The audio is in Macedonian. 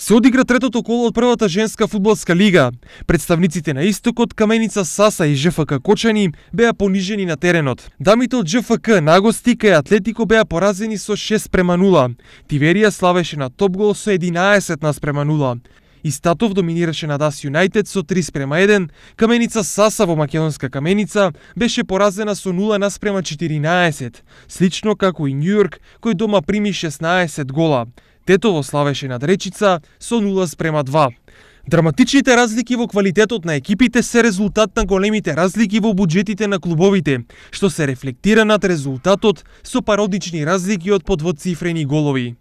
Се одигра третото коло од првата женска фудбалска лига. Представниците на Истокот, Каменица Саса и ЖФК Кочани беа понижени на теренот. Дамите од ЖФК Нагости кај Атлетико беа поразени со 6 према 0. Тиверија славеше на топ гол со 11 на спрема 0. Истатов доминираше на Дас Юнайтед со 3 спрема 1, Каменица Саса во Македонска Каменица беше поразена со 0 спрема 14, слично како и Њујорк кој дома прими 16 гола. Тетово славеше над Речица со 0 спрема 2. Драматичните разлики во квалитетот на екипите се резултат на големите разлики во буџетите на клубовите, што се рефлектира над резултатот со пародични разлики од подвоцифрени голови.